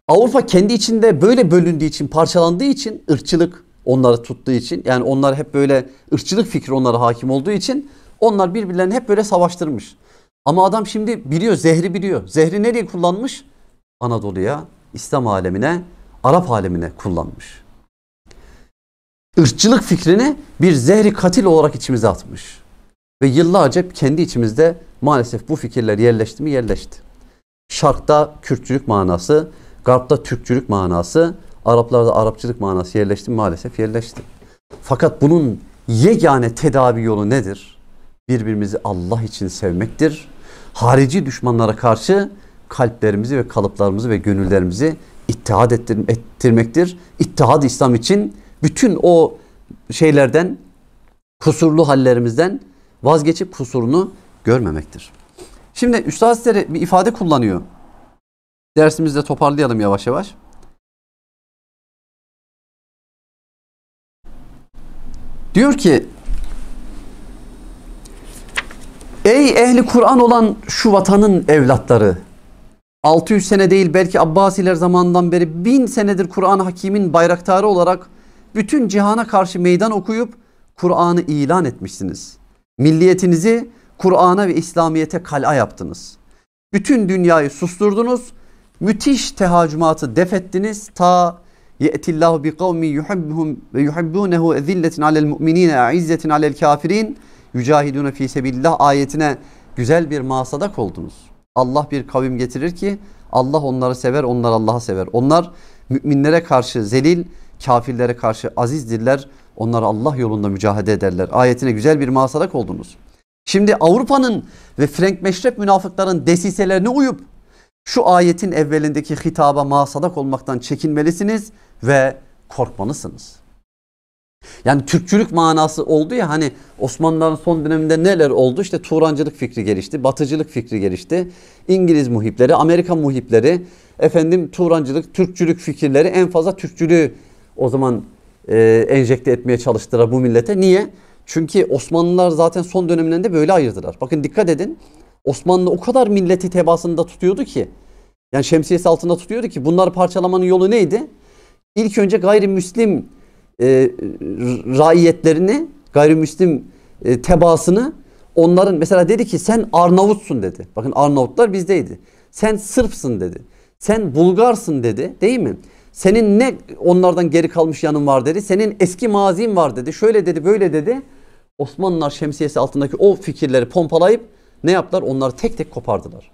Avrupa kendi içinde böyle bölündüğü için, parçalandığı için ırkçılık onları tuttuğu için yani onlar hep böyle ırkçılık fikri onlara hakim olduğu için onlar birbirlerini hep böyle savaştırmış. Ama adam şimdi biliyor, zehri biliyor. Zehri nereye kullanmış? Anadolu'ya, İslam alemine, Arap alemine kullanmış. Irkçılık fikrini bir zehri katil olarak içimize atmış. Ve yıllarca kendi içimizde maalesef bu fikirler yerleşti mi yerleşti. Şark'ta Kürtçülük manası, Garp'ta Türkçülük manası, Araplarda Arapçılık manası yerleşti maalesef yerleşti. Fakat bunun yegane tedavi yolu nedir? Birbirimizi Allah için sevmektir. Harici düşmanlara karşı kalplerimizi ve kalıplarımızı ve gönüllerimizi ittihad ettirmektir. İttihad İslam için bütün o şeylerden, kusurlu hallerimizden vazgeçip kusurunu görmemektir. Şimdi Üstad Hazretleri bir ifade kullanıyor. Dersimizde toparlayalım yavaş yavaş. Diyor ki Ey ehli Kur'an olan şu vatanın evlatları 600 sene değil belki Abbasiler zamanından beri bin senedir Kur'an Hakim'in bayraktarı olarak bütün cihana karşı meydan okuyup Kur'an'ı ilan etmişsiniz. Milliyetinizi Kur'an'a ve İslamiyet'e kala yaptınız. Bütün dünyayı susturdunuz. Müthiş tehacümatı defettiniz. Ta ye'tillahu bi kavmin yuhibbuhum ve yuhibbunehu ezilletin alel mu'minine e'izzetin alel kafirin yücahidune fi sebillah ayetine güzel bir masadak oldunuz. Allah bir kavim getirir ki Allah onları sever, onlar Allah'ı sever. Onlar müminlere karşı zelil, kafirlere karşı azizdirler. Onlar Allah yolunda mücadele ederler. Ayetine güzel bir masadak oldunuz. Şimdi Avrupa'nın ve Frank Meşrep münafıkların desiselerine uyup şu ayetin evvelindeki hitaba masadak olmaktan çekinmelisiniz ve korkmalısınız. Yani Türkçülük manası oldu ya hani Osmanlıların son döneminde neler oldu? İşte Turancılık fikri gelişti, Batıcılık fikri gelişti. İngiliz muhipleri, Amerika muhipleri, efendim Turancılık, Türkçülük fikirleri en fazla Türkçülüğü o zaman e, enjekte etmeye çalıştılar bu millete. Niye? Çünkü Osmanlılar zaten son dönemlerinde böyle ayırdılar. Bakın dikkat edin. Osmanlı o kadar milleti tebasında tutuyordu ki. Yani şemsiyesi altında tutuyordu ki. Bunları parçalamanın yolu neydi? İlk önce gayrimüslim e, raiyetlerini, gayrimüslim e, tebaasını onların mesela dedi ki sen Arnavutsun dedi. Bakın Arnavutlar bizdeydi. Sen Sırpsın dedi. Sen Bulgarsın dedi değil mi? Senin ne onlardan geri kalmış yanın var dedi. Senin eski mazin var dedi. Şöyle dedi böyle dedi. Osmanlılar şemsiyesi altındaki o fikirleri pompalayıp ne yaptılar? Onları tek tek kopardılar.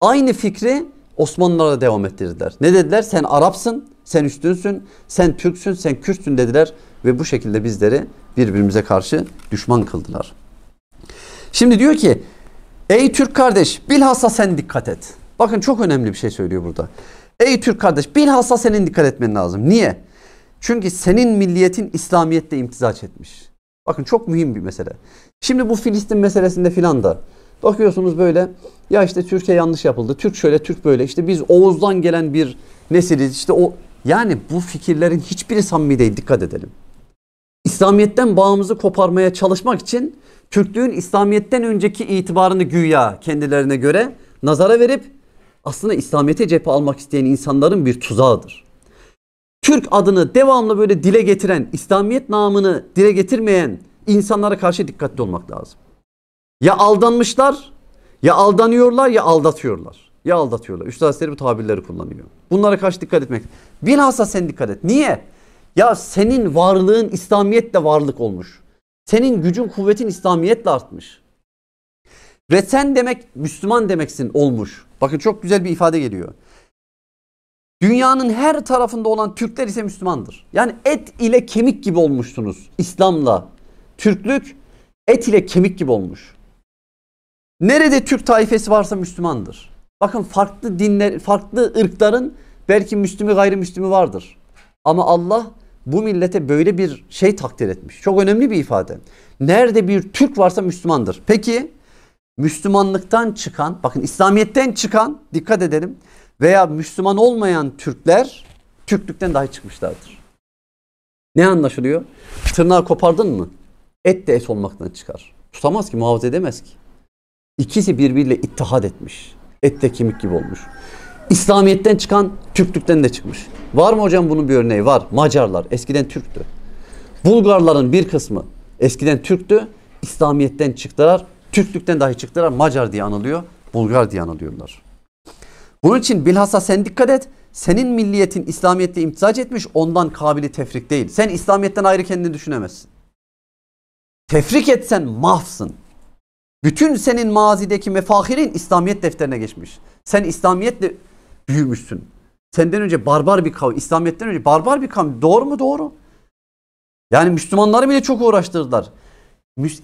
Aynı fikri Osmanlılara devam ettirdiler. Ne dediler? Sen Arapsın, sen üstünsün, sen Türksün, sen Kürtsün dediler ve bu şekilde bizleri birbirimize karşı düşman kıldılar. Şimdi diyor ki ey Türk kardeş bilhassa sen dikkat et. Bakın çok önemli bir şey söylüyor burada. Ey Türk kardeş bilhassa senin dikkat etmen lazım. Niye? Çünkü senin milliyetin İslamiyet'te imtizaç etmiş. Bakın çok mühim bir mesele. Şimdi bu Filistin meselesinde filan da bakıyorsunuz böyle ya işte Türkiye yanlış yapıldı. Türk şöyle, Türk böyle. İşte biz Oğuz'dan gelen bir nesiliz. İşte o yani bu fikirlerin hiçbiri samimi değil. Dikkat edelim. İslamiyet'ten bağımızı koparmaya çalışmak için Türklüğün İslamiyet'ten önceki itibarını güya kendilerine göre nazara verip aslında İslamiyet'e cephe almak isteyen insanların bir tuzağıdır. Türk adını devamlı böyle dile getiren, İslamiyet namını dile getirmeyen insanlara karşı dikkatli olmak lazım. Ya aldanmışlar, ya aldanıyorlar, ya aldatıyorlar. Ya aldatıyorlar. Üstad bu tabirleri kullanıyor. Bunlara karşı dikkat etmek. Bilhassa sen dikkat et. Niye? Ya senin varlığın İslamiyetle varlık olmuş. Senin gücün kuvvetin İslamiyetle artmış. Ve sen demek Müslüman demeksin olmuş. Bakın çok güzel bir ifade geliyor. Dünyanın her tarafında olan Türkler ise Müslümandır. Yani et ile kemik gibi olmuşsunuz İslam'la. Türklük et ile kemik gibi olmuş. Nerede Türk taifesi varsa Müslümandır. Bakın farklı dinler, farklı ırkların belki Müslümü gayrimüslimi vardır. Ama Allah bu millete böyle bir şey takdir etmiş. Çok önemli bir ifade. Nerede bir Türk varsa Müslümandır. Peki Müslümanlıktan çıkan, bakın İslamiyet'ten çıkan, dikkat edelim veya Müslüman olmayan Türkler Türklükten dahi çıkmışlardır. Ne anlaşılıyor? Tırnağı kopardın mı? Et de et olmaktan çıkar. Tutamaz ki muhafaza edemez ki. İkisi birbiriyle ittihad etmiş. Et de kemik gibi olmuş. İslamiyet'ten çıkan Türklükten de çıkmış. Var mı hocam bunun bir örneği? Var. Macarlar eskiden Türktü. Bulgarların bir kısmı eskiden Türktü. İslamiyet'ten çıktılar. Türklükten dahi çıktılar. Macar diye anılıyor. Bulgar diye anılıyorlar. Bunun için bilhassa sen dikkat et. Senin milliyetin İslamiyet'le imtizac etmiş ondan kabili tefrik değil. Sen İslamiyet'ten ayrı kendini düşünemezsin. Tefrik etsen mahfsın. Bütün senin mazideki mefahirin İslamiyet defterine geçmiş. Sen İslamiyet'le büyümüşsün. Senden önce barbar bir kavim, İslamiyet'ten önce barbar bir kavim. Doğru mu? Doğru. Yani Müslümanları bile çok uğraştırdılar.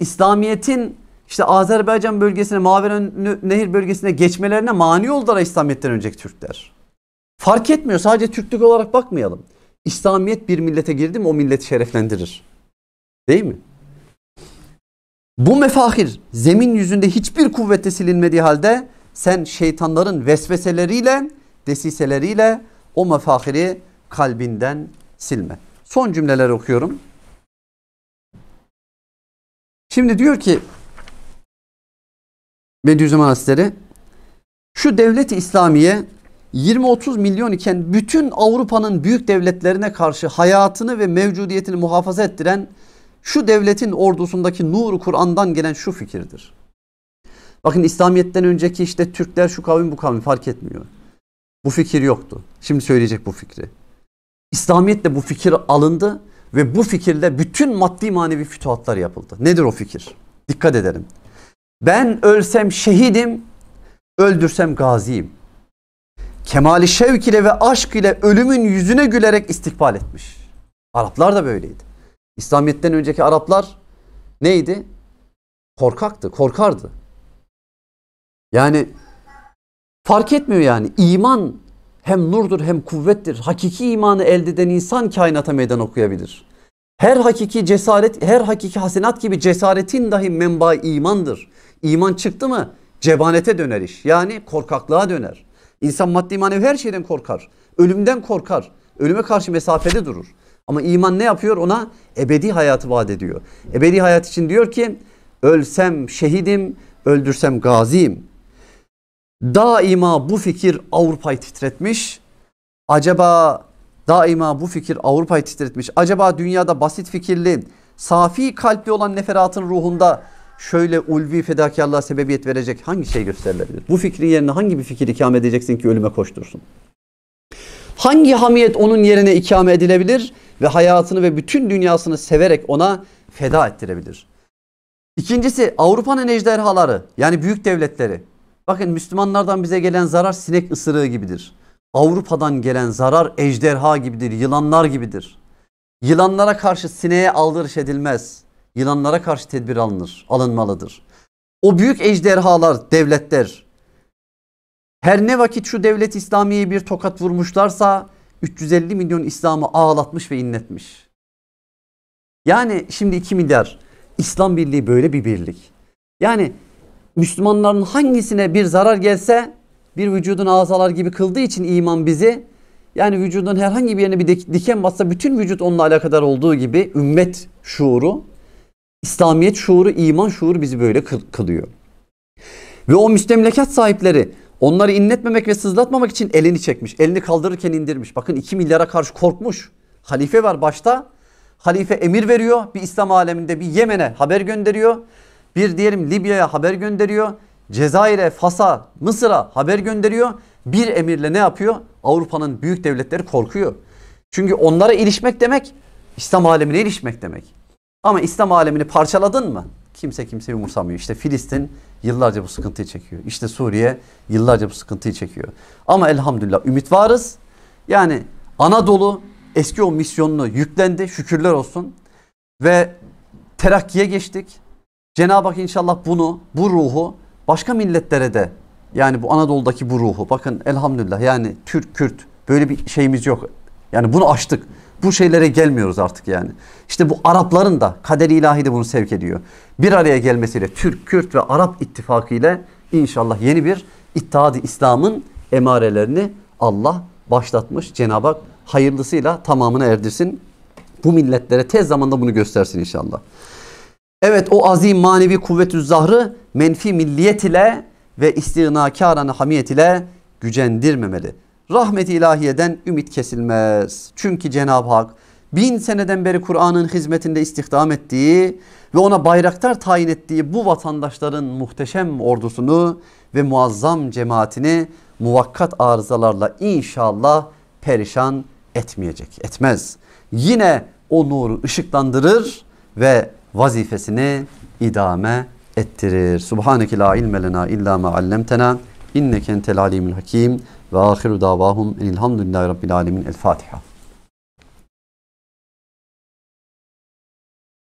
İslamiyet'in işte Azerbaycan bölgesine, Mavi Nehir bölgesine geçmelerine mani oldular İslamiyet'ten önceki Türkler. Fark etmiyor. Sadece Türklük olarak bakmayalım. İslamiyet bir millete girdi mi o milleti şereflendirir. Değil mi? Bu mefahir zemin yüzünde hiçbir kuvvete silinmediği halde sen şeytanların vesveseleriyle, desiseleriyle o mefahiri kalbinden silme. Son cümleler okuyorum. Şimdi diyor ki Bediüzzaman Hazretleri şu devleti İslamiye 20-30 milyon iken bütün Avrupa'nın büyük devletlerine karşı hayatını ve mevcudiyetini muhafaza ettiren şu devletin ordusundaki nuru Kur'an'dan gelen şu fikirdir. Bakın İslamiyet'ten önceki işte Türkler şu kavim bu kavim fark etmiyor. Bu fikir yoktu. Şimdi söyleyecek bu fikri. İslamiyetle bu fikir alındı ve bu fikirle bütün maddi manevi fütuhatlar yapıldı. Nedir o fikir? Dikkat edelim. Ben ölsem şehidim, öldürsem gaziyim. Kemali şevk ile ve aşk ile ölümün yüzüne gülerek istikbal etmiş. Araplar da böyleydi. İslamiyet'ten önceki Araplar neydi? Korkaktı, korkardı. Yani fark etmiyor yani İman hem nurdur hem kuvvettir. Hakiki imanı elde eden insan kainata meydan okuyabilir. Her hakiki cesaret, her hakiki hasenat gibi cesaretin dahi menba imandır. İman çıktı mı cebanete döner iş. Yani korkaklığa döner. İnsan maddi manevi her şeyden korkar. Ölümden korkar. Ölüme karşı mesafede durur. Ama iman ne yapıyor ona? Ebedi hayatı vaat ediyor. Ebedi hayat için diyor ki ölsem şehidim, öldürsem gaziyim. Daima bu fikir Avrupa'yı titretmiş. Acaba daima bu fikir Avrupa'yı titretmiş. Acaba dünyada basit fikirli, safi kalpli olan neferatın ruhunda şöyle ulvi fedakarlığa sebebiyet verecek hangi şey gösterilebilir? Bu fikrin yerine hangi bir fikir ikame edeceksin ki ölüme koştursun? Hangi hamiyet onun yerine ikame edilebilir ve hayatını ve bütün dünyasını severek ona feda ettirebilir? İkincisi Avrupa'nın ejderhaları yani büyük devletleri. Bakın Müslümanlardan bize gelen zarar sinek ısırığı gibidir. Avrupa'dan gelen zarar ejderha gibidir, yılanlar gibidir. Yılanlara karşı sineğe aldırış edilmez. Yılanlara karşı tedbir alınır, alınmalıdır. O büyük ejderhalar, devletler her ne vakit şu devlet İslamiye bir tokat vurmuşlarsa 350 milyon İslam'ı ağlatmış ve inletmiş. Yani şimdi 2 milyar İslam Birliği böyle bir birlik. Yani Müslümanların hangisine bir zarar gelse bir vücudun azalar gibi kıldığı için iman bizi yani vücudun herhangi bir yerine bir diken bassa, bütün vücut onunla alakadar olduğu gibi ümmet şuuru İslamiyet şuuru, iman şuuru bizi böyle kılıyor. Ve o müstemlekat sahipleri onları inletmemek ve sızlatmamak için elini çekmiş. Elini kaldırırken indirmiş. Bakın 2 milyara karşı korkmuş. Halife var başta. Halife emir veriyor. Bir İslam aleminde bir Yemen'e haber gönderiyor. Bir diyelim Libya'ya haber gönderiyor. Cezayir'e, Fas'a, Mısır'a haber gönderiyor. Bir emirle ne yapıyor? Avrupa'nın büyük devletleri korkuyor. Çünkü onlara ilişmek demek İslam alemine ilişmek demek. Ama İslam alemini parçaladın mı? Kimse kimseyi umursamıyor. İşte Filistin yıllarca bu sıkıntıyı çekiyor. İşte Suriye yıllarca bu sıkıntıyı çekiyor. Ama elhamdülillah ümit varız. Yani Anadolu eski o misyonunu yüklendi şükürler olsun. Ve terakkiye geçtik. Cenab-ı Hak inşallah bunu bu ruhu başka milletlere de yani bu Anadolu'daki bu ruhu bakın elhamdülillah yani Türk Kürt böyle bir şeyimiz yok. Yani bunu açtık bu şeylere gelmiyoruz artık yani. İşte bu Arapların da kader ilahi de bunu sevk ediyor. Bir araya gelmesiyle Türk, Kürt ve Arap ittifakı ile inşallah yeni bir ittihad İslam'ın emarelerini Allah başlatmış. Cenab-ı Hak hayırlısıyla tamamını erdirsin. Bu milletlere tez zamanda bunu göstersin inşallah. Evet o azim manevi kuvvetü zahrı menfi milliyet ile ve istinakaran hamiyet ile gücendirmemeli. Rahmet ilahiyeden ümit kesilmez. Çünkü Cenab-ı Hak bin seneden beri Kur'an'ın hizmetinde istihdam ettiği ve ona bayraktar tayin ettiği bu vatandaşların muhteşem ordusunu ve muazzam cemaatini muvakkat arızalarla inşallah perişan etmeyecek, etmez. Yine o nuru ışıklandırır ve vazifesini idame ettirir. Subhaneke la ilme lena illa ma allamtena inneke entel alimul hakim. Ve ahiru davahum enilhamdülillahi rabbil alemin. El Fatiha.